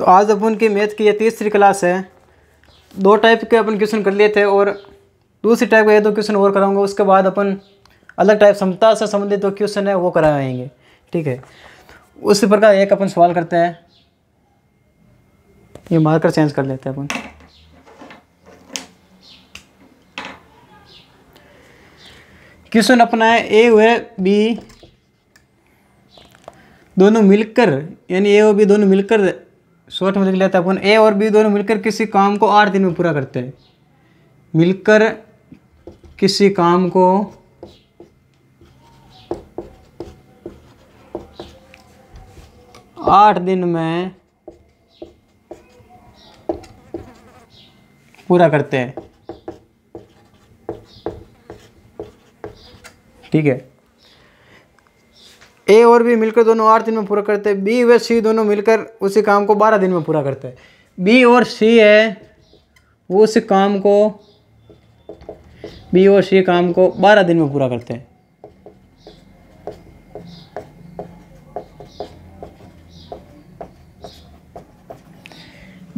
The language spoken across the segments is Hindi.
तो आज अपन की मैथ की ये तीसरी क्लास है दो टाइप के अपन क्वेश्चन कर लिए थे और दूसरी टाइप का ये दो क्वेश्चन और कराऊंगा उसके बाद अपन अलग टाइप समता से संबंधित जो क्वेश्चन है वो कराएंगे ठीक है उसी प्रकार एक अपन सवाल करते हैं ये मार्कर चेंज कर लेते हैं अपन क्वेश्चन अपना है ए वे बी दोनों मिलकर यानी ए और बी दोनों मिलकर शॉर्ट में लिख लेते हैं अपन ए और बी दोनों मिलकर किसी काम को आठ दिन में पूरा करते हैं मिलकर किसी काम को आठ दिन में पूरा करते हैं ठीक है ए और बी मिलकर दोनों आठ दिन में पूरा करते हैं बी व सी दोनों मिलकर उसी काम को बारह दिन में पूरा करते हैं बी और सी है उस काम को बी और सी काम को बारह दिन में पूरा करते हैं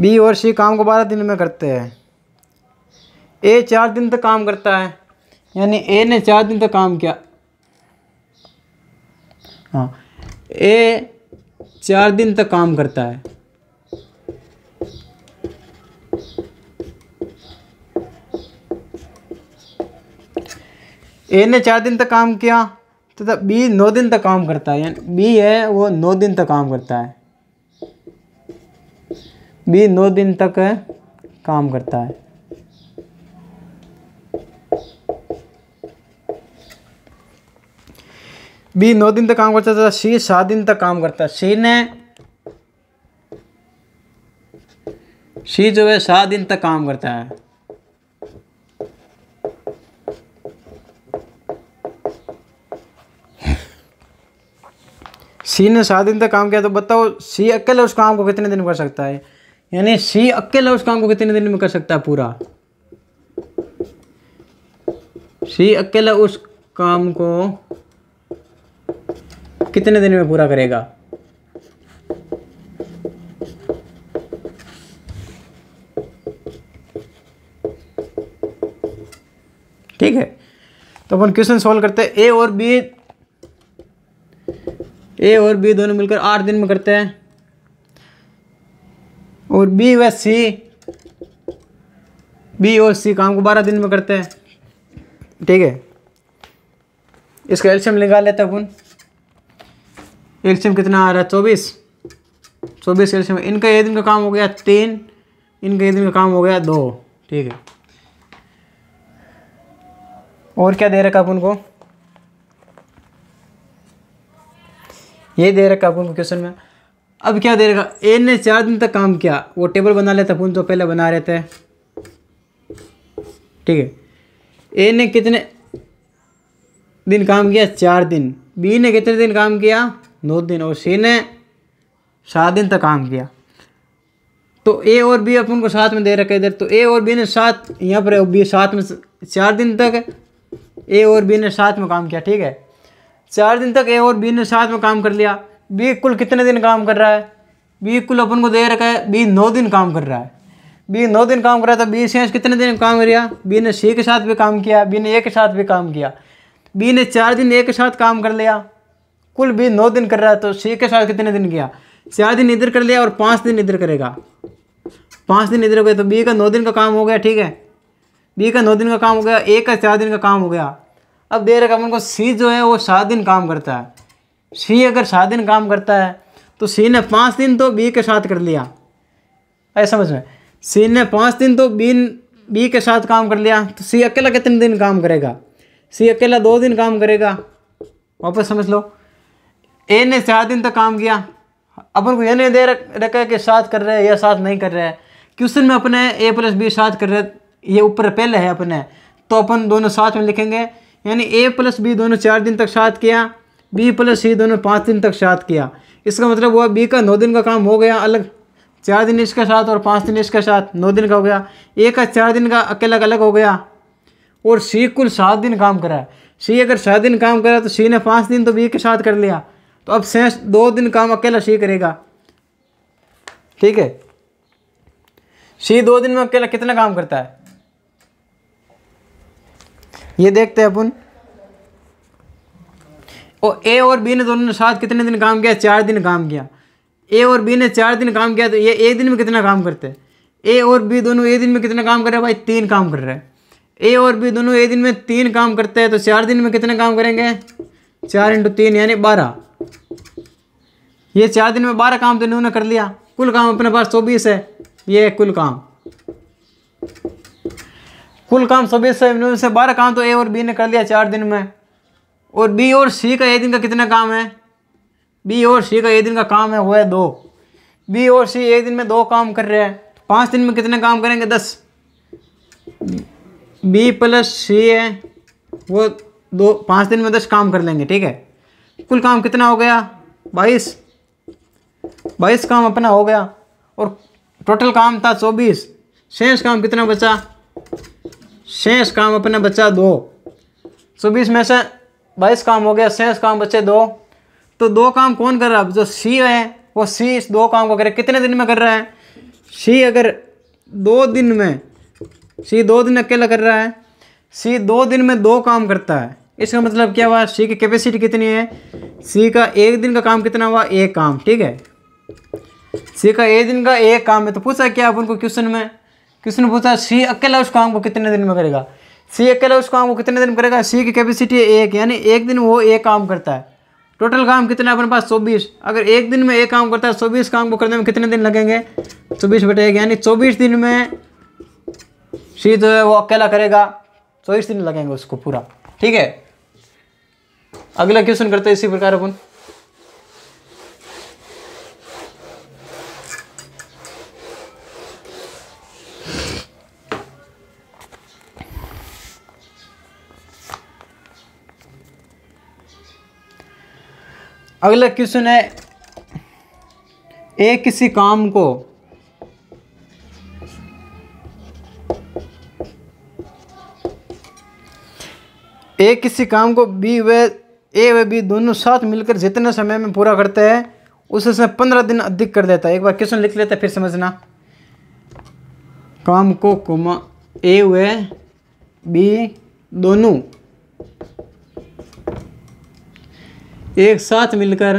बी और सी काम को बारह दिन में करते हैं ए चार दिन तक काम करता है यानी ए ने चार दिन तक काम किया हाँ ए चार दिन तक काम करता है ए ने चार दिन तक काम किया तथा तो बी नौ दिन तक काम करता है यानी बी है वो नौ दिन तक काम करता है बी नौ दिन तक काम करता है बी नौ दिन तक काम करता था सी सात दिन तक काम करता सी ने सी जो है सात दिन तक काम करता है सी ने सात दिन तक काम किया तो बताओ सी अकेले उस काम को कितने दिन में कर सकता है यानी सी अकेले उस काम को कितने दिन में कर सकता है पूरा सी अकेले उस काम को कितने दिन में पूरा करेगा ठीक है तो अपन क्वेश्चन सॉल्व करते हैं ए और बी ए और बी दोनों मिलकर आठ दिन में करते हैं और बी व सी बी और सी काम को बारह दिन में करते हैं ठीक है इसका एल्शियम निकाल लेते हैं अपन एल्शियम कितना आ रहा है चौबीस चौबीस एल्शियम इनका एक दिन का काम हो गया तीन इनका एक दिन का काम हो गया दो ठीक है और क्या दे रखा आप उनको ये दे रखा आप उनको क्वेश्चन में अब क्या दे रखा एन ने चार दिन तक काम किया वो टेबल बना लेता अपन तो पहले बना रहे थे ठीक है ए ने कितने दिन काम किया चार दिन बी ने कितने दिन काम किया नौ दिन और सी ने सात दिन तक काम किया तो ए और बी अपन को साथ में दे रखे इधर तो ए और बी ने सात यहाँ पर बी साथ में चार दिन तक ए और बी ने साथ में काम किया ठीक है चार दिन तक ए और बी ने साथ में काम कर लिया बी कुल कितने दिन काम कर रहा है बी कुल अपन को दे रखा है बी नौ दिन काम कर रहा है बी नौ दिन काम कर रहा था तो बी से कितने दिन काम कर रहा बी ने सी के साथ भी काम किया बी ने ए के साथ भी काम किया बी ने चार दिन ए के साथ काम कर लिया कुल भी नौ दिन कर रहा है तो छः के साथ कितने दिन किया चार दिन इधर कर लिया और पाँच दिन इधर करेगा पाँच दिन इधर हो गया तो बी का नौ दिन का काम हो गया ठीक है बी का नौ दिन का काम हो गया ए का चार दिन का काम हो गया अब दे रखा उनको को सी जो है वो सात दिन काम करता है सी अगर सात दिन काम करता है तो सी ने पाँच दिन तो बी के साथ कर लिया ऐसे समझ में सी ने पाँच दिन तो बी बी के साथ काम कर लिया तो सी अकेला कितने दिन काम करेगा सी अकेला दो दिन काम करेगा वापस समझ लो ए ने चार दिन तक काम किया अपन को यह नहीं दे रखा है कि साथ कर रहे हैं या साथ नहीं कर रहे हैं क्वेश्चन में अपने ए प्लस बी साथ कर रहे ये ऊपर पहले है अपने तो अपन दोनों साथ में लिखेंगे यानी ए प्लस बी दोनों चार दिन तक साथ किया बी प्लस सी दोनों पाँच दिन तक साथ किया इसका मतलब हुआ बी का नौ दिन का काम हो गया अलग चार दिन इसके साथ और पाँच दिन इसके साथ नौ दिन का हो गया ए का चार दिन का अकेला अलग हो गया और सी कुल सात दिन काम करा सी अगर सात दिन काम करा तो सी ने पाँच दिन तो बी के साथ कर लिया तो अब सेंस दो दिन काम अकेला सी करेगा ठीक है सी दो दिन में अकेला कितना काम करता है ये देखते हैं अपन और ए और बी ने दोनों ने साथ कितने दिन काम किया चार दिन काम किया ए और बी ने चार दिन काम किया तो ये एक दिन में कितना काम करते हैं ए और बी दोनों एक दिन में कितना काम कर रहे हैं भाई तीन काम कर रहे हैं ए और बी दोनों एक दिन में तीन काम करते हैं तो चार दिन में कितना काम करेंगे चार इंटू तीन यानी बारह ये चार दिन में बारह काम तो इन्होंने कर लिया कुल काम अपने पास चौबीस है ये कुल काम कुल काम चौबीस है इन्होंने से बारह काम तो ए और बी ने कर लिया चार दिन में और बी और सी का ए दिन का कितना काम है बी और सी का ए दिन का काम है वो है दो बी और सी एक दिन में दो काम कर रहे हैं तो पाँच दिन में कितने काम करेंगे दस बी प्लस सी है वो दो पाँच दिन में दस काम कर लेंगे ठीक है कुल काम कितना हो गया बाईस बाईस काम अपना हो गया और टोटल काम था चौबीस शेष काम कितना बचा शेष काम अपना बचा दो चौबीस में से बाईस काम हो गया शेष काम बचे दो तो दो काम कौन कर रहा है जो सी है वो सी इस दो काम को करे कितने दिन में कर रहा है सी अगर दो दिन में सी दो दिन अकेला कर रहा है सी दो दिन में दो काम करता है इसका मतलब क्या हुआ सी की कैपेसिटी कितनी है सी का एक दिन का काम कितना हुआ एक काम ठीक है सी का एक दिन का एक काम है तो पूछा क्या आप उनको क्वेश्चन में क्वेश्चन पूछा सी अकेला उस काम को कितने दिन में करेगा सी अकेला उस काम को कितने दिन करेगा सी की कैपेसिटी है एक यानी एक दिन वो एक काम करता है टोटल काम कितना अपने पास चौबीस अगर एक दिन में एक काम करता है चौबीस काम को करने में कितने दिन लगेंगे चौबीस बटे एक यानी चौबीस दिन में सी जो है वो अकेला करेगा चौबीस दिन लगेंगे उसको पूरा ठीक है अगला क्वेश्चन करते हैं इसी प्रकार अपन अगला क्वेश्चन है एक किसी काम को एक किसी काम को बी वे ए व बी दोनों साथ मिलकर जितने समय में पूरा करते हैं उसे समय पंद्रह दिन अधिक कर देता है एक बार क्वेश्चन लिख लेते हैं फिर समझना काम को कोमा ए व बी दोनों एक साथ मिलकर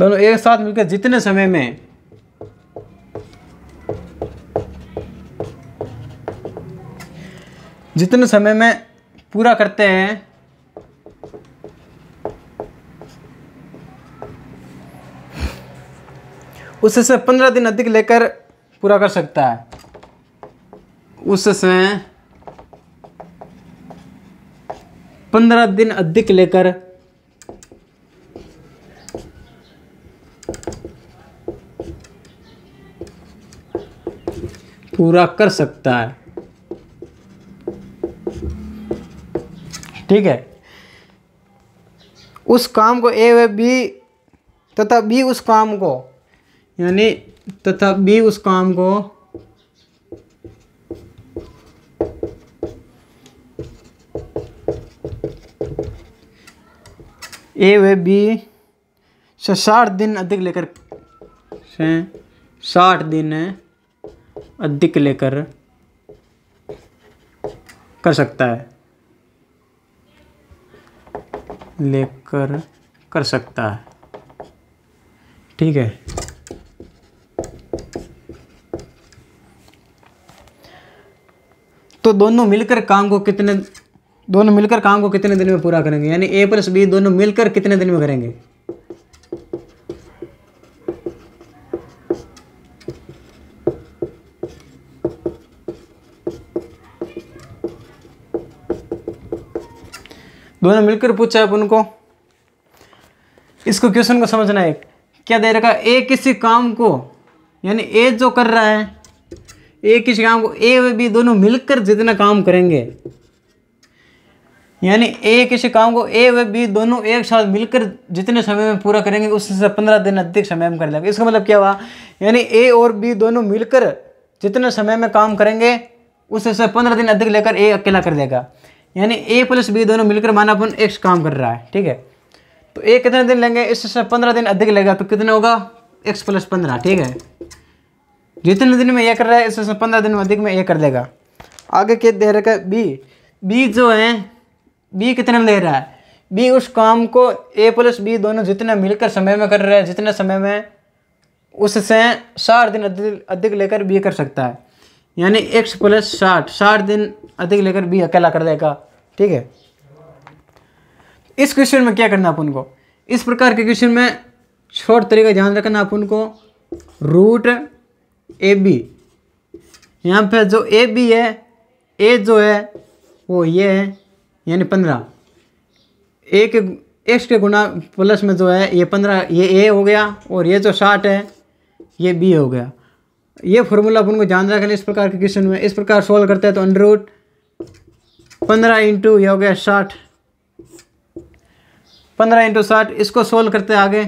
दोनों एक साथ मिलकर जितने समय में जितने समय में पूरा करते हैं उससे पंद्रह दिन अधिक लेकर पूरा कर सकता है उससे पंद्रह दिन अधिक लेकर पूरा कर सकता है ठीक है उस काम को ए व बी तथा बी उस काम को यानी तथा बी उस काम को ए व बी से साठ दिन अधिक लेकर से साठ दिन अधिक लेकर कर सकता है लेकर कर सकता है ठीक है तो दोनों मिलकर काम को कितने दोनों मिलकर काम को कितने दिन में पूरा करेंगे यानी ए प्लस बी दोनों मिलकर कितने दिन में करेंगे दोनों मिलकर पूछा अपन को इसको क्वेश्चन को समझना है क्या दे रखा ए किसी काम को यानी ए जो कर रहा है ए किसी काम को ए व बी दोनों मिलकर जितना काम करेंगे यानी ए किसी काम को ए व बी दोनों एक साथ मिलकर जितने समय में पूरा करेंगे उससे पंद्रह दिन अधिक समय में कर लेंगे इसका मतलब क्या हुआ यानी ए और बी दोनों मिलकर जितने समय में काम करेंगे उससे पंद्रह दिन अधिक लेकर ए अकेला कर देगा यानी ए प्लस बी दोनों मिलकर माना अपन एक्स काम कर रहा है ठीक है तो ए कितने दिन लेंगे इससे पंद्रह दिन अधिक लगेगा तो कितना होगा एक्स प्लस पंद्रह ठीक है जितने दिन में ये कर रहा है इससे पंद्रह दिन में अधिक में ये कर देगा आगे क्या दे रखा है बी बी जो है बी कितना ले रहा है बी उस काम को ए प्लस बी दोनों जितना मिलकर समय में कर रहे हैं जितने समय में उससे चार दिन अधिक लेकर बी कर सकता है यानी एक्स प्लस साठ साठ दिन अधिक लेकर बी अकेला कर देगा ठीक है इस क्वेश्चन में क्या करना अपन को इस प्रकार के क्वेश्चन में शॉर्ट तरीका ध्यान रखना अपन को रूट ए बी यहाँ पर जो ए बी है ए जो है वो ये है यानी पंद्रह ए के एक्स के गुना प्लस में जो है ये पंद्रह ये ए हो गया और ये जो साठ है ये बी हो गया ये फॉर्मूला अपन को ध्यान रखना इस प्रकार के क्वेश्चन में इस प्रकार सॉल्व करते हैं तो अंडर रूट पंद्रह इंटू यह हो गया साठ पंद्रह इंटू साठ इसको सोल्व करते आगे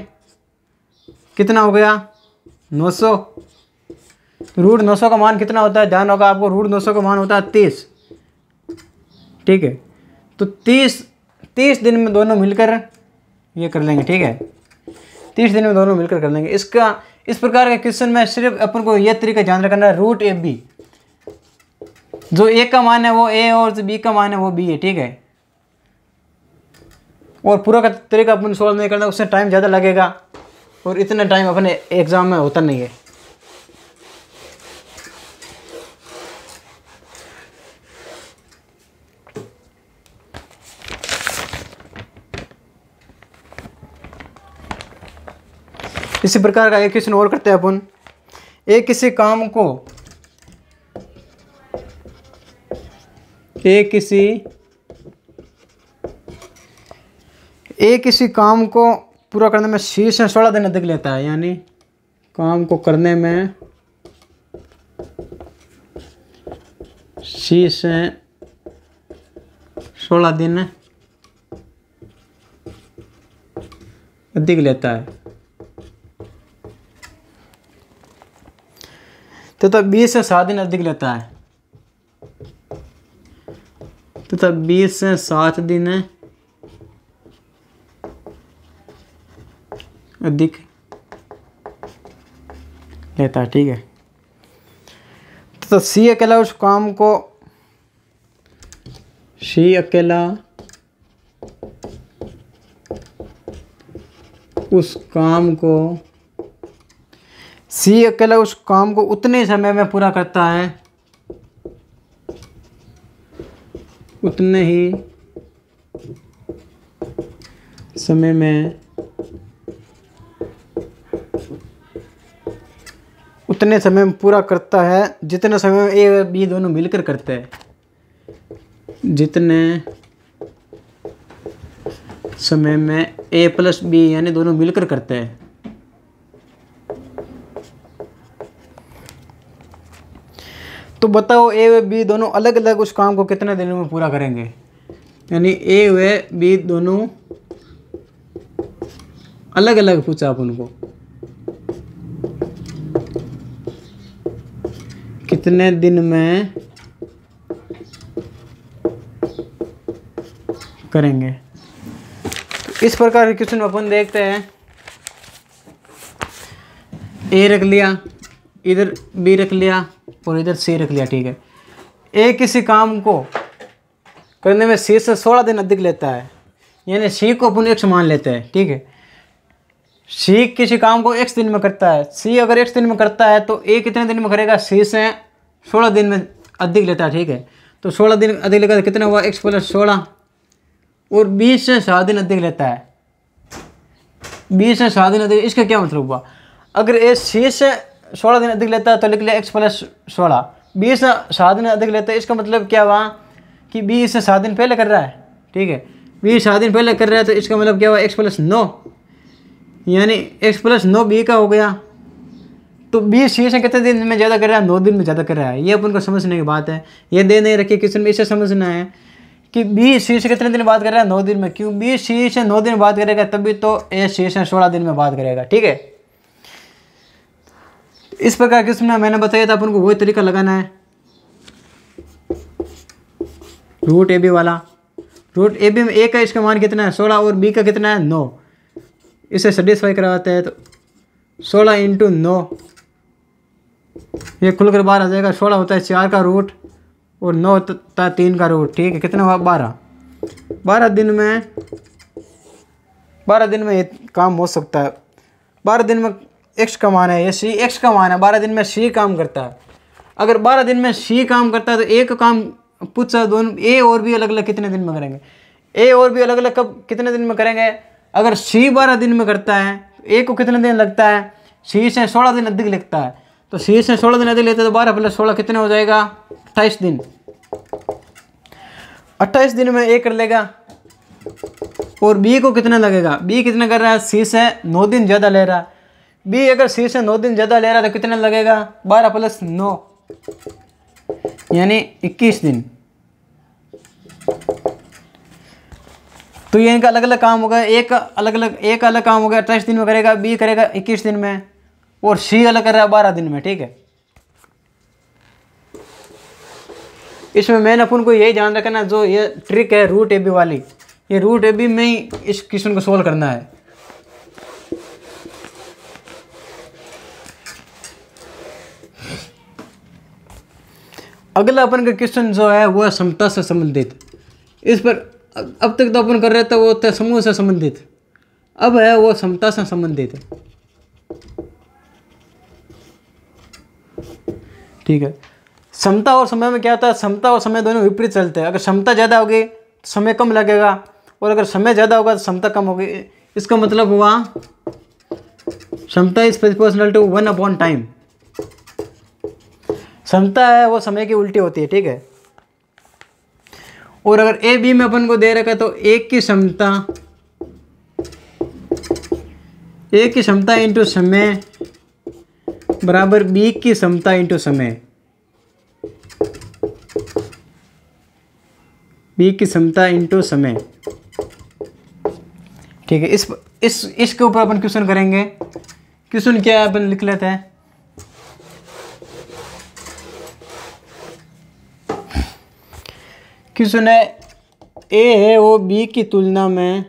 कितना हो गया नौ सौ रूट नौ सौ का मान कितना होता है ध्यान होगा आपको रूट नौ सौ का मान होता है तीस ठीक है तो तीस तीस दिन में दोनों मिलकर ये कर लेंगे ठीक है तीस दिन में दोनों मिलकर कर लेंगे इसका इस प्रकार के क्वेश्चन में सिर्फ अपन को यह तरीका ध्यान रखना है रूट ए बी जो ए का मान है वो ए और जो बी का मान है वो बी है ठीक है और पूरा का तरीका अपन सॉल्व नहीं करना उससे टाइम ज़्यादा लगेगा और इतना टाइम अपने एग्ज़ाम में होता नहीं है इसी प्रकार का एक क्वेश्चन और करते हैं अपन एक किसी काम को एक किसी एक किसी काम को पूरा करने में शीर्ष सोलह दिन अधिक लेता है यानी काम को करने में शीर्ष सोलह दिन अधिक लेता है तथा बीस से सात दिन अधिक लेता है तथा बीस से सात दिन अधिक लेता है ठीक है तो सी अकेला उस काम को सी अकेला उस काम को सी अकेला उस काम को उतने समय में पूरा करता है उतने ही समय में उतने समय में पूरा करता है जितने समय में ए और बी दोनों मिलकर करते हैं जितने समय में ए प्लस बी यानी दोनों मिलकर करते हैं तो बताओ ए व बी दोनों अलग अलग उस काम को कितने दिनों में पूरा करेंगे यानी ए व बी दोनों अलग अलग पूछा आप उनको कितने दिन में करेंगे तो इस प्रकार के क्वेश्चन अपन देखते हैं ए रख लिया इधर बी रख लिया और इधर सी रख लिया ठीक है एक किसी काम को करने में सी से सोलह दिन अधिक लेता है यानी सी को अपन एक मान लेते हैं ठीक है सी किसी काम को एक दिन में करता है सी अगर एक दिन में करता है तो ए कितने दिन में करेगा सी से सोलह दिन में अधिक लेता है ठीक है तो सोलह दिन अधिक लेगा कितना हुआ एक्स प्लस सोलह और बीस से सात दिन अधिक लेता है बीस से सात दिन अधिक इसका क्या मतलब हुआ अगर ए सी से सोलह दिन अधिक लेता है तो लिख लिया एक्स प्लस सोलह बीस सात दिन अधिक लेता है इसका मतलब क्या हुआ कि बीस सात दिन पहले कर रहा है ठीक है बीस सात दिन पहले कर रहा है तो इसका मतलब क्या हुआ एक्स प्लस नौ यानी एक्स प्लस नौ बी का हो गया तो बीस सी से कितने दिन में ज़्यादा कर रहा है नौ दिन में ज़्यादा कर रहा है ये अपन को समझने की बात है ये दे नहीं रखी किसी में इसे समझना है कि बी सी से कितने दिन बात कर रहा है नौ दिन में क्यों बी सी से नौ दिन बात करेगा तभी तो ए सी से सोलह दिन में बात करेगा ठीक है इस प्रकार के उसमें मैंने बताया था अपन को वही तरीका लगाना है रूट ए बी वाला रूट ए बी में ए का इसका मान कितना है सोलह और बी का कितना है नौ इसे सेटिस्फाई करवाते हैं तो सोलह इंटू नौ ये खुलकर बारह आ जाएगा सोलह होता है चार का रूट और नौ होता है तीन का रूट ठीक है कितना हुआ बारह बारह दिन में बारह दिन में ये काम हो सकता है बारह दिन में एक्स का मान है ये सी एक्स का मान है बारह दिन में सी काम करता है अगर बारह दिन में सी काम करता है तो ए काम पूछा दोनों ए और भी अलग अलग कितने दिन में करेंगे ए और भी अलग अलग कब कितने दिन में करेंगे अगर सी बारह दिन में करता है तो ए को कितने दिन लगता है सी से सोलह दिन अधिक लगता है तो सी से सोलह दिन अधिक लेते तो बारह प्लस सोलह कितने हो जाएगा अट्ठाईस दिन अट्ठाईस दिन में ए कर लेगा और बी को कितना लगेगा बी कितना कर रहा है सी से नौ दिन ज़्यादा ले रहा है बी अगर सी से नौ दिन ज़्यादा ले रहा है तो कितना लगेगा बारह प्लस नौ यानी इक्कीस दिन तो ये इनका अलग अलग काम होगा एक अलग अलग एक अलग काम होगा अट्ठाईस दिन में करेगा बी करेगा इक्कीस दिन में और सी अलग कर रहा है बारह दिन में ठीक है इसमें मैंने अपन को यही ध्यान रखना जो ये ट्रिक है रूट ए बी वाली ये रूट ए बी में ही इस क्वेश्चन को सोल्व करना है अगला अपन का क्वेश्चन जो है वो है समता से संबंधित इस पर अब तक तो अपन कर रहे थे वो थे समूह से संबंधित अब है वो समता से संबंधित ठीक है समता और समय में क्या होता है समता और समय दोनों विपरीत चलते हैं अगर क्षमता ज़्यादा होगी तो समय कम लगेगा और अगर समय ज़्यादा होगा तो क्षमता कम होगी इसका मतलब हुआ क्षमता is proportional to one upon time क्षमता है वो समय की उल्टी होती है ठीक है और अगर ए बी में अपन को दे रखा तो एक की क्षमता ए की क्षमता इंटू समय बराबर बी की क्षमता इंटू समय बी की क्षमता इंटू समय ठीक है इस इस इसके ऊपर अपन क्वेश्चन करेंगे क्वेश्चन क्या है अपन लिख लेते हैं क्वेश्चन है ए है वो बी की तुलना में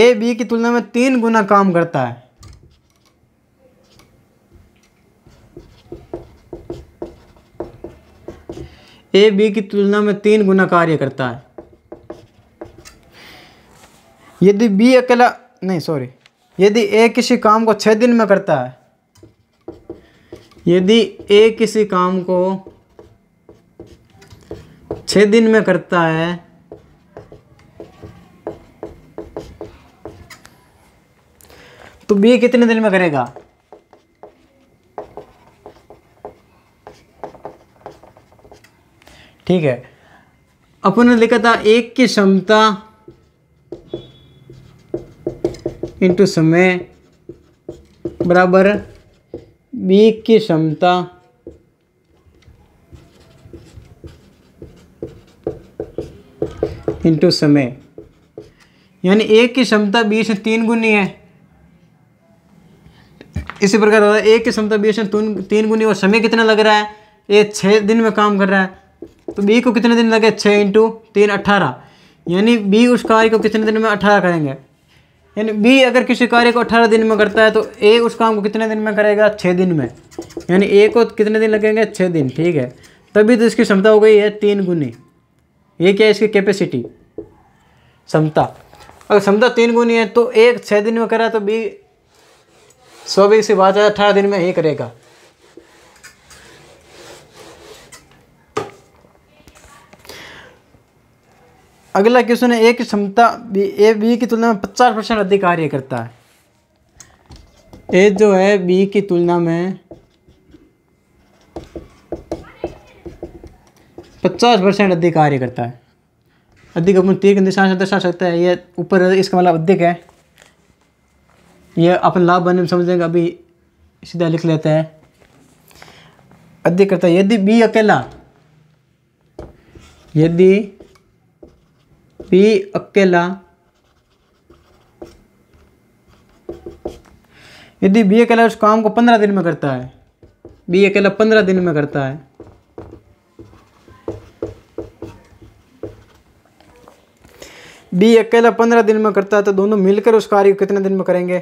ए बी की तुलना में तीन गुना काम करता है ए बी की तुलना में तीन गुना कार्य करता है यदि बी अकेला नहीं सॉरी यदि ए किसी काम को छः दिन में करता है यदि ए किसी काम को छ दिन में करता है तो बी कितने दिन में करेगा ठीक है अपन ने लिखा था एक की क्षमता इंटू समय बराबर बी की क्षमता इंटू समय यानी एक की क्षमता बीस तीन गुनी है इसी प्रकार होता है एक की क्षमता बीस तीन गुनी और समय कितना लग रहा है ये छः दिन में काम कर रहा है तो बी को कितने दिन लगे छः इंटू तीन अट्ठारह यानी बी उस कार्य को कितने दिन में अट्ठारह करेंगे यानी बी अगर किसी कार्य को अठारह दिन में करता है तो ए उस काम को कितने दिन में करेगा छः दिन में यानी ए को कितने दिन लगेंगे छः दिन ठीक है तभी तो इसकी क्षमता हो गई है तीन गुनी ये क्या है इसकी कैपेसिटी क्षमता अगर क्षमता तीन गुनी है तो एक छः दिन में करा तो बी सौ बीस से बात है अठारह दिन में ही करेगा अगला क्वेश्चन है ए की क्षमता ए बी की तुलना में पचास परसेंट अधिक कार्य करता है ए जो है बी की तुलना में पचास परसेंट अधिक कार्य करता है अधिक अपन तीर के निशान से दर्शा सकते हैं ये ऊपर इसका मतलब अधिक है ये अपन लाभ बनने में समझेंगे अभी सीधा लिख लेते हैं अधिक करता है यदि बी अकेला यदि भी अकेला यदि बी अकेला उस काम को पंद्रह दिन में करता है बी अकेला पंद्रह दिन में करता है बी अकेला पंद्रह दिन में करता है तो दोनों मिलकर उस कार्य को कितने दिन में करेंगे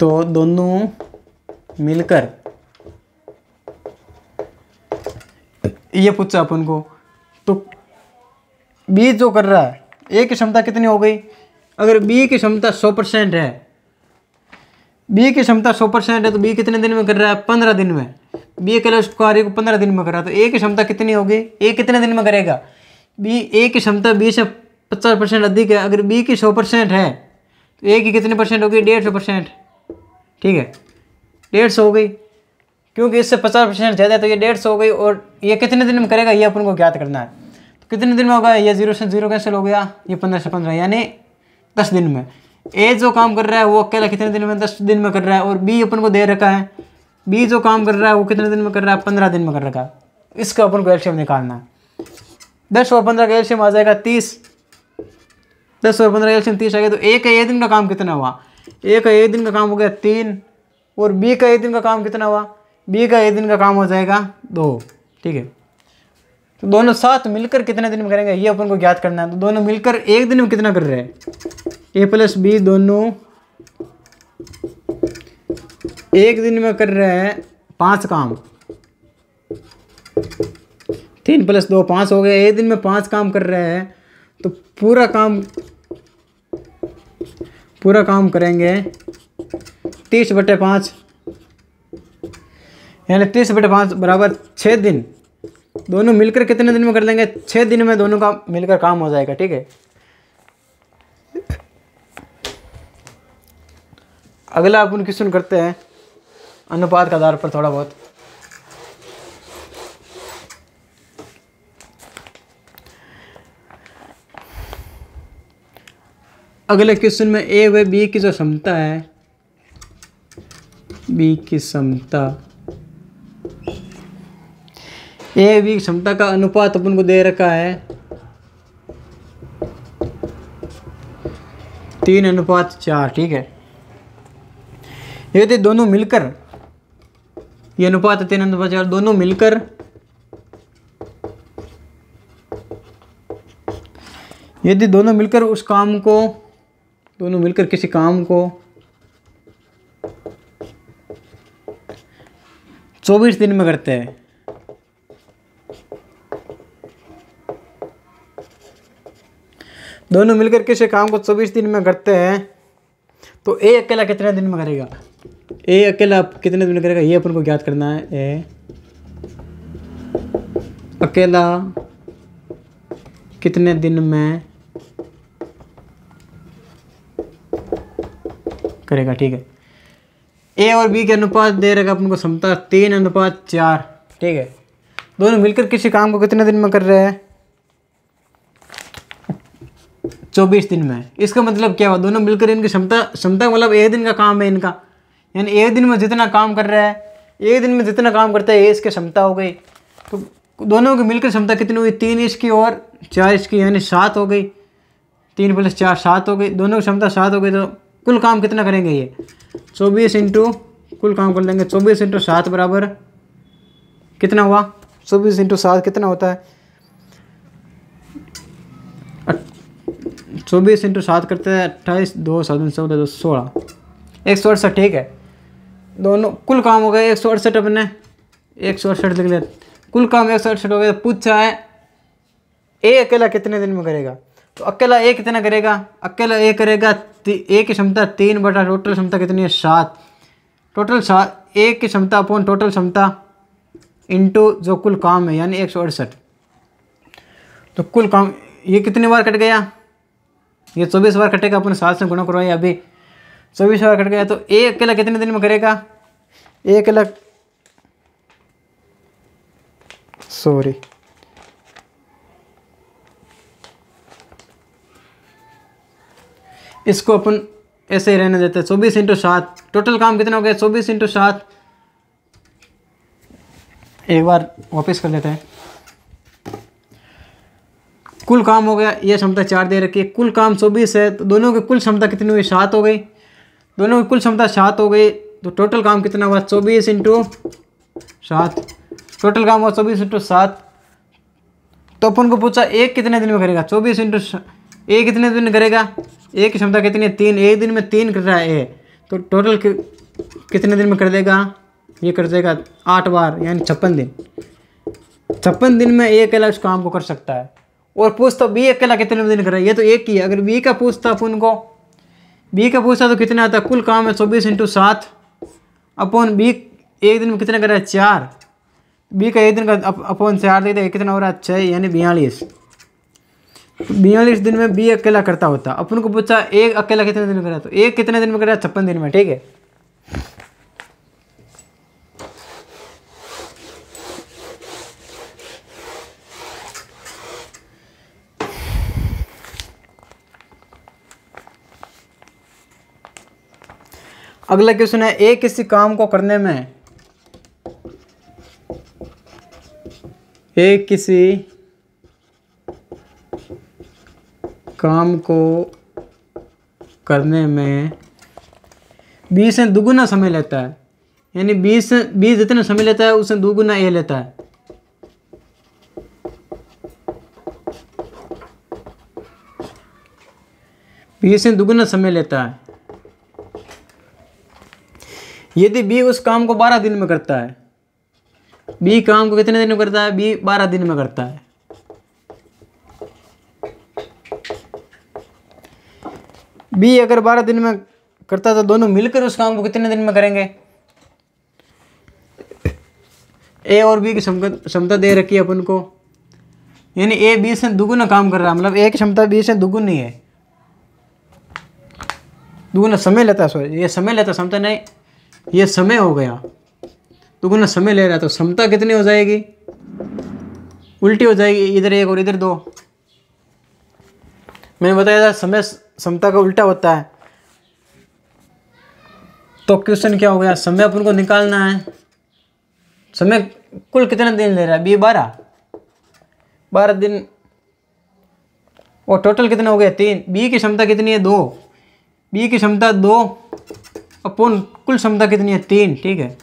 तो दोनों मिलकर ये पूछा अपन को तो बी जो कर रहा है ए की क्षमता कितनी हो गई अगर बी की क्षमता सौ परसेंट है बी की क्षमता सौ परसेंट है तो बी कितने दिन में कर रहा है पंद्रह दिन में बी अकेले उस कार्य को पंद्रह दिन में कर रहा है तो ए की क्षमता कितनी होगी ए कितने दिन में करेगा बी ए की क्षमता बी से पचास परसेंट अधिक है अगर बी की सौ परसेंट है तो ए की कितने परसेंट होगी डेढ़ सौ परसेंट ठीक है डेढ़ सौ हो गई क्योंकि इससे पचास परसेंट ज़्यादा है तो ये डेढ़ सौ हो गई और ये कितने दिन में करेगा ये अपन को ज्ञात करना है तो कितने दिन में होगा ये जीरो से जीरो कैंसिल हो गया ये पंद्रह से पंद्रह यानी दस दिन में ए जो काम कर रहा है वो अकेला कितने दिन में दस दिन में कर रहा है और बी अपन को दे रखा है बी जो काम कर रहा है वो कितने दिन में कर रहा है पंद्रह दिन में कर रखा है इसका अपन को एल्शियम निकालना है दस और पंद्रह का एल्शियम आ जाएगा तीस दस और पंद्रह एल्शियम तीस आ गया तो ए का ए दिन का काम कितना हुआ ए का ए दिन का काम हो गया तीन और बी का ए दिन का काम कितना हुआ बी का ए दिन का काम हो जाएगा दो ठीक है तो दोनों साथ मिलकर कितने दिन में करेंगे ये अपन को ज्ञात करना है तो दोनों मिलकर एक दिन में कितना कर रहे हैं ए प्लस बी दोनों एक दिन में कर रहे हैं पांच काम तीन प्लस दो पांच हो गए एक दिन में पांच काम कर रहे हैं तो पूरा काम पूरा काम करेंगे तीस बटे पाँच यानी तीस बटे पाँच बराबर छः दिन दोनों मिलकर कितने दिन में कर लेंगे छः दिन में दोनों का मिलकर काम हो जाएगा ठीक है अगला अपन क्वेश्चन करते हैं अनुपात के आधार पर थोड़ा बहुत अगले क्वेश्चन में ए व बी की जो क्षमता है बी की क्षमता ए वी क्षमता का अनुपात अपन को दे रखा है तीन अनुपात चार ठीक है यदि दोनों मिलकर ये अनुपात तीन अनुपात चार दोनों मिलकर यदि दोनों मिलकर उस काम को दोनों मिलकर किसी काम को 24 दिन में करते हैं दोनों मिलकर किसी काम को चौबीस दिन में करते हैं तो ए अकेला कितने दिन में करेगा ए अकेला कितने दिन में करेगा ये अपन को ज्ञात करना है ए अकेला कितने दिन में करेगा ठीक है ए और बी के अनुपात दे रहेगा अपन को क्षमता तीन अनुपात चार ठीक है दोनों मिलकर किसी काम को कितने दिन में कर रहे हैं चौबीस दिन में इसका मतलब क्या हुआ दोनों मिलकर इनकी क्षमता क्षमता मतलब एक दिन का काम है इनका यानी एक दिन में जितना काम कर रहा है एक दिन में जितना काम करता है ये इसकी क्षमता हो गई तो दोनों की मिलकर क्षमता कितनी हुई तीन इसकी और चार इसकी यानी सात हो गई तीन प्लस चार सात हो गई दोनों की क्षमता सात हो गई तो कुल काम कितना करेंगे ये चौबीस इंटू कुल काम कर लेंगे चौबीस इंटू सात बराबर कितना हुआ चौबीस इंटू सात कितना होता है चौबीस इंटू सात करते हैं अट्ठाईस दो सात चौदह दो सोलह एक सौ अड़सठ ठीक है दोनों कुल काम हो गए एक सौ अड़सठ अपने एक सौ अड़सठ लिख लिया कुल काम एक सौ अड़सठ हो गया तो पूछा है ए अकेला कितने दिन में करेगा तो अकेला ए कितना करेगा अकेला ए करेगा ए की क्षमता तीन बटा टोटल क्षमता कितनी है सात टोटल सात ए की क्षमता अपॉन टोटल क्षमता इंटू जो कुल काम है यानी एक सौ अड़सठ तो कुल काम ये कितनी बार कट गया ये चौबीस बार कटेगा अपने सात से गुणा करवाई अभी चौबीस बार कट गया तो ए अकेला कितने दिन में करेगा ए अकेला सॉरी इसको अपन ऐसे ही रहने देते हैं चौबीस इंटू सात टोटल काम कितना हो गया चौबीस इंटू सात एक बार वापस कर लेते हैं कुल काम हो गया यह क्षमता चार दे रखी है कुल काम चौबीस है तो दोनों की कुल क्षमता कितनी हुई सात हो गई दोनों की कुल क्षमता सात हो गई तो टोटल काम कितना हुआ चौबीस इंटू सात टोटल काम हुआ चौबीस इंटू सात तो अपन को पूछा एक कितने दिन में करेगा चौबीस इंटू एक कितने दिन में करेगा एक की क्षमता कितनी है तीन एक दिन में तीन कर रहा है तो टोटल कितने दिन में कर देगा ये कर देगा आठ बार यानी छप्पन दिन छप्पन दिन में एक अलग उस काम को कर सकता है और पूछ तो बी अकेला कितने दिन कर है ये तो एक ही है अगर बी का पूछता अपन को बी का पूछता तो कितना आता कुल काम है चौबीस इंटू सात अपन बी एक दिन में कितना कर रहा है चार बी का एक दिन का अपन चार देते कितना हो रहा है छः यानी बयालीस बयालीस दिन में बी अकेला करता होता अपन को पूछा एक अकेला कितने दिन में करा तो एक कितने दिन में करा छप्पन दिन में ठीक है अगला क्वेश्चन है ए किसी काम को करने में ए किसी काम को करने में बीस से दुगुना समय लेता है यानी बीस बीस जितना समय लेता है उससे दुगुना ए लेता है बीस से दुगुना समय लेता है यदि बी उस काम को बारह दिन में करता है बी काम को कितने दिन में करता है बी बारह दिन में करता है बी अगर बारह दिन में करता तो दोनों मिलकर उस काम को कितने दिन में करेंगे ए और बी की क्षमता दे रखी है अपन को यानी ए बी से दुगुना काम कर रहा है मतलब ए की क्षमता बी से दुगुनी है दुगुना समय लेता है सॉरी ये समय लेता क्षमता नहीं ये समय हो गया गुना समय ले रहा तो क्षमता कितनी हो जाएगी उल्टी हो जाएगी इधर एक और इधर दो मैंने बताया था समय क्षमता का उल्टा होता है तो क्वेश्चन क्या हो गया समय अपन को निकालना है समय कुल कितने दिन ले रहा है बी बारह बारह दिन और टोटल कितने हो गया तीन बी की क्षमता कितनी है दो बी की क्षमता दो अपन कुल क्षमता कितनी है तीन ठीक है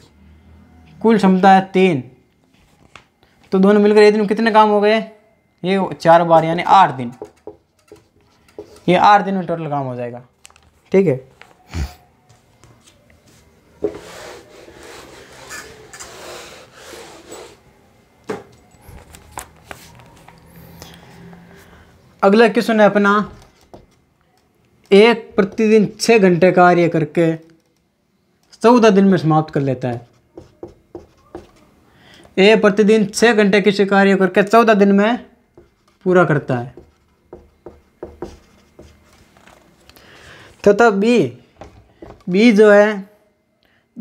कुल क्षमता है तीन तो दोनों मिलकर एक दिन कितने काम हो गए ये चार बार यानी आठ दिन ये आठ दिन में टोटल काम हो जाएगा ठीक है अगला क्वेश्चन है अपना एक प्रतिदिन छः घंटे कार्य करके चौदह दिन में समाप्त कर लेता है ए प्रतिदिन छः घंटे किसी कार्य करके चौदह दिन में पूरा करता है तथा बी बी जो है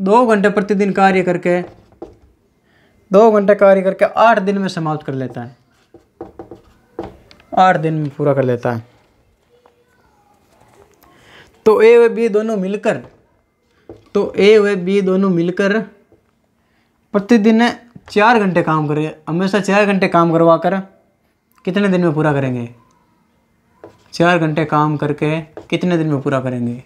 दो घंटे प्रतिदिन कार्य करके दो घंटे कार्य करके आठ दिन में समाप्त कर लेता है आठ दिन में पूरा कर लेता है तो ए व बी दोनों मिलकर तो ए व बी दोनों मिलकर प्रतिदिन चार घंटे काम करें हमेशा चार घंटे काम करवा कर कितने दिन में पूरा करेंगे चार घंटे काम करके कितने दिन में पूरा करेंगे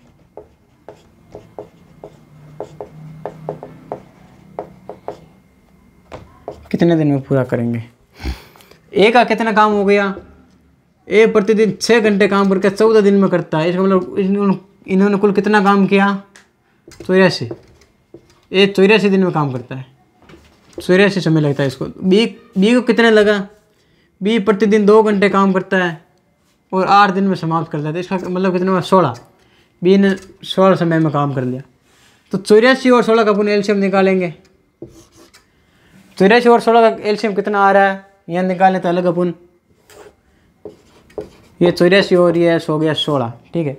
कितने दिन में पूरा करेंगे ए का कितना काम हो गया ए प्रतिदिन छः घंटे काम करके चौदह दिन में करता है इसका मतलब इन्होंने कुल कितना काम किया चौरासी ये चौरासी दिन में काम करता है चौरासी समय लगता है इसको बी बी को कितने लगा बी प्रतिदिन दो घंटे काम करता है और आठ दिन में समाप्त करता है इसका मतलब कितने में सोलह बी ने सोलह समय में काम कर लिया तो चौरासी और सोलह का अपन एल्शियम निकालेंगे चौरासी और सोलह का एल्शियम कितना आ रहा है यह निकालें तो अलग अपन ये चौरासी और ये सो गया सोलह ठीक है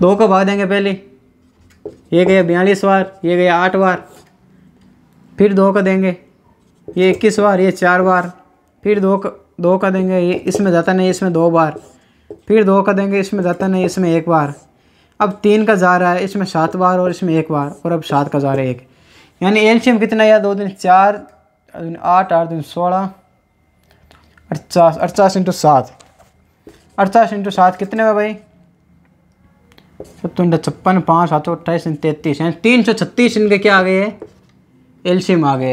दो का भाग देंगे पहले ये गया बयालीस बार ये गया आठ बार फिर दो का देंगे ये इक्कीस बार ये चार बार फिर दो का दो का देंगे ये इसमें जाता नहीं इसमें दो बार फिर दो का देंगे इसमें जाता नहीं इसमें एक बार अब तीन का जा रहा है इसमें सात बार और इसमें एक बार और अब सात का जा रहा है एक यानी एल्शियम कितना या दो दिन चार दिन आठ आठ दिन सोलह अड़चास अड़चास इंटू सात अड़चास इंटू सात कितने में भाई सत्तर छप्पन पाँच सात सौ अट्ठाईस तैंतीस हैं तीन सौ छत्तीस इनके क्या आ गए है एल्शियम आ गए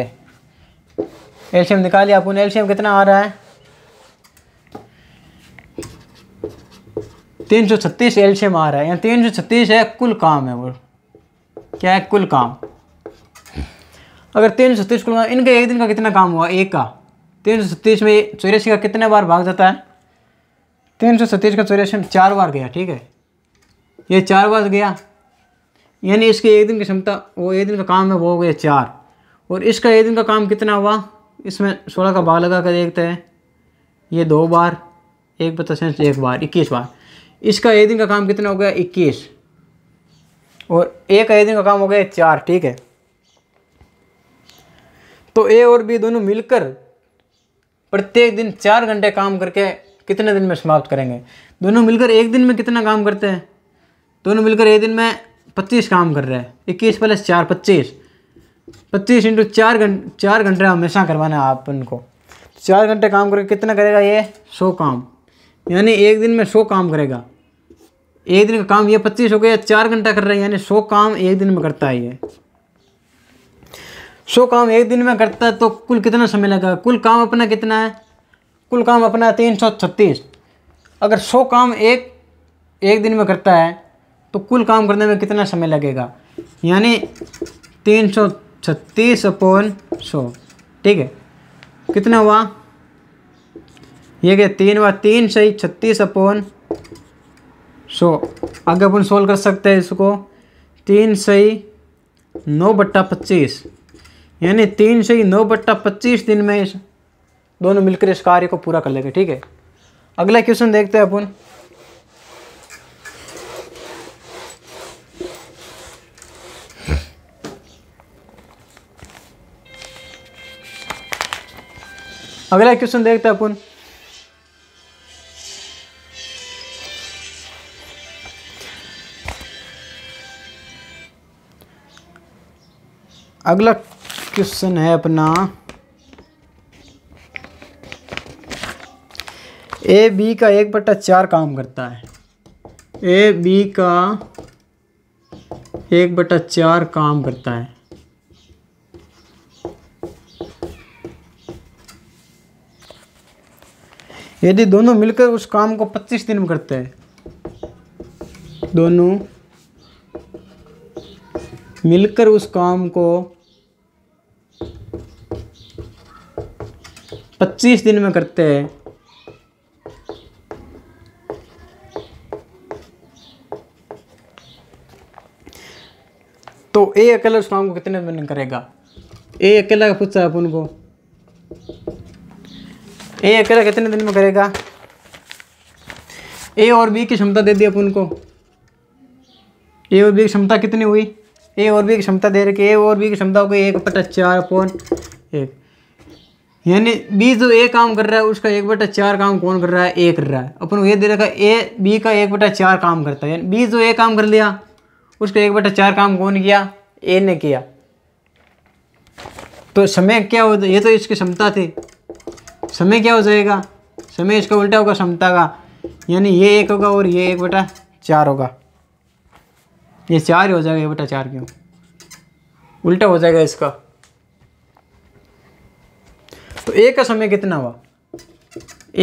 एल्शियम निकालिए आप एलसीएम एल्शियम कितना आ रहा है तीन सौ छत्तीस एल्शियम आ रहा है यहाँ तीन सौ छत्तीस है कुल काम है वो क्या है कुल काम अगर तीन सौ छत्तीस कुल काम इनका एक दिन का कितना काम हुआ एक का तीन सौ छत्तीस में चौरासी का कितने बार भाग जाता है तीन सौ छत्तीस का चौरासी में चार बार गया ठीक है ये चार बार गया यानी इसके एक दिन की क्षमता वो एक दिन का काम है वो हो गया चार और इसका एक दिन का काम कितना हुआ इसमें सोलह का भाग लगा कर देखते हैं ये दो बार एक बता तो सेंस एक बार इक्कीस बार इसका एक दिन का काम कितना हो गया इक्कीस और एक एक दिन का काम हो गया चार ठीक है तो ए और बी दोनों मिलकर प्रत्येक दिन चार घंटे काम करके कितने दिन में समाप्त करेंगे दोनों मिलकर एक दिन में कितना काम करते हैं दोनों तो मिलकर एक दिन में पच्चीस काम कर रहे हैं इक्कीस प्लस चार पच्चीस पच्चीस इंटू चार घंटे चार घंटे हमेशा करवाना है आप उनको चार घंटे काम करके कितना करेगा ये सौ काम यानी एक दिन में सौ काम करेगा एक दिन का काम ये पच्चीस हो गया चार घंटा कर रहा है यानी सौ काम एक दिन में करता है ये सौ काम एक दिन में करता है तो कुल कितना समय लगेगा कुल काम अपना कितना है कुल काम अपना तीन सौ छत्तीस अगर सौ काम एक एक दिन में करता है तो कुल काम करने में कितना समय लगेगा यानी तीन सौ छत्तीस अपॉन सौ ठीक है कितना हुआ ये क्या तीन व तीन सही छत्तीस अपॉन सौ आगे अपन सोल्व कर सकते हैं इसको तीन सही नौ बट्टा पच्चीस यानी तीन सही नौ बट्टा पच्चीस दिन में इस दोनों मिलकर इस कार्य को पूरा कर लेंगे ठीक है अगला क्वेश्चन देखते हैं अपन अगला क्वेश्चन देखते हैं अपन अगला क्वेश्चन है अपना ए बी का एक बट्टा चार काम करता है ए बी का एक बटा चार काम करता है यदि दोनों मिलकर उस काम को 25 दिन में करते हैं दोनों मिलकर उस काम को 25 दिन में करते हैं तो ए अकेला उस काम को कितने दिन करेगा ए अकेला पूछा अपन को ए अकेला कितने दिन में करेगा ए और बी की क्षमता दे दी अपन को ए और बी की क्षमता कितनी हुई ए और बी की क्षमता दे रखी ए और बी की क्षमता हो गई एक बटा चार अपन एक यानी बी जो ए काम कर रहा है उसका एक बटा चार काम कौन कर रहा है ए कर रहा है अपन को ये दे रखा ए बी का एक बटा चार काम करता है यानी बी जो ए काम कर लिया उसका एक बटा चार काम कौन किया ए ने किया तो समय क्या होता ये तो इसकी क्षमता थी समय क्या हो जाएगा समय इसका उल्टा होगा क्षमता का यानी ये एक होगा और ये एक बटा चार होगा ये चार हो जाएगा ये बटा चार क्यों उल्टा हो जाएगा इसका तो एक का समय कितना हुआ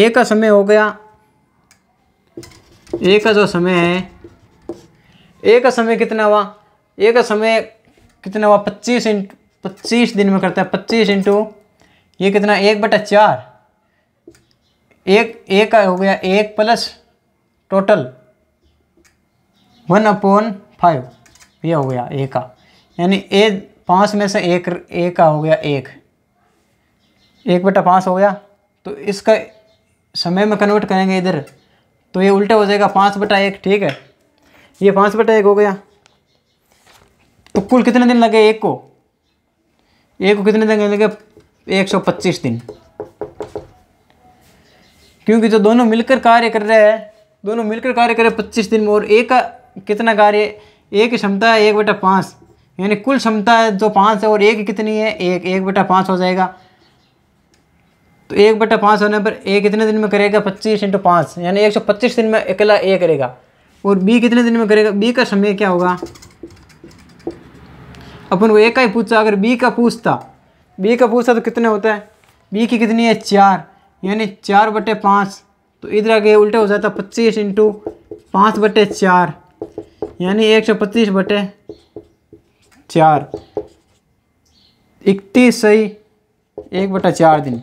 एक का समय हो गया एक का जो समय है एक का समय कितना हुआ एक का समय कितना हुआ पच्चीस इंट पच्चीस दिन में करता है पच्चीस इंटू ये कितना एक बटा चार एक एक हो गया एक plus total one upon five ये हो गया ए का यानी ए पाँच में से एक ए का हो गया एक एक बटा पाँच हो गया तो इसका समय में कन्वर्ट करेंगे इधर तो ये उल्टा हो जाएगा पाँच बटा एक ठीक है ये पाँच बटा एक हो गया तो कुल कितने दिन लगे एक को एक को कितने दिन लगे एक सौ पच्चीस दिन क्योंकि जो दोनों मिलकर कार्य कर रहे हैं दोनों मिलकर कार्य कर रहे पच्चीस दिन में और एक का कितना कार्य एक की क्षमता है एक बेटा पाँच यानी कुल क्षमता है जो पाँच है और एक कितनी है एक एक बटा पाँच हो जाएगा तो एक बटा पाँच होने पर ए कितने दिन में करेगा पच्चीस इंटू पाँच यानी एक सौ पच्चीस दिन में अकेला ए करेगा और बी कितने दिन में करेगा बी का समय क्या होगा अपन को एक का ही पूछा अगर बी का पूछता बी का पूछता तो कितने होता है बी की कितनी है चार यानी चार बटे पाँच तो इधर आगे उल्टा हो जाता पच्चीस इंटू पाँच बटे चार यानी एक सौ पच्चीस बटे चार इकतीस सही एक बटा चार दिन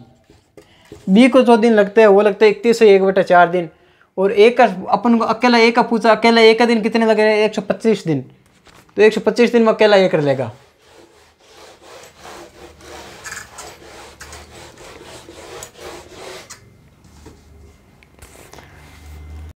बी को जो दिन लगते हैं वो लगते हैं इकतीस सही एक बटा चार दिन और एक का अपन को अकेला एक का पूछा अकेला एक का दिन कितने लगे एक सौ पच्चीस दिन तो एक सौ पच्चीस दिन में अकेला एक कर लेगा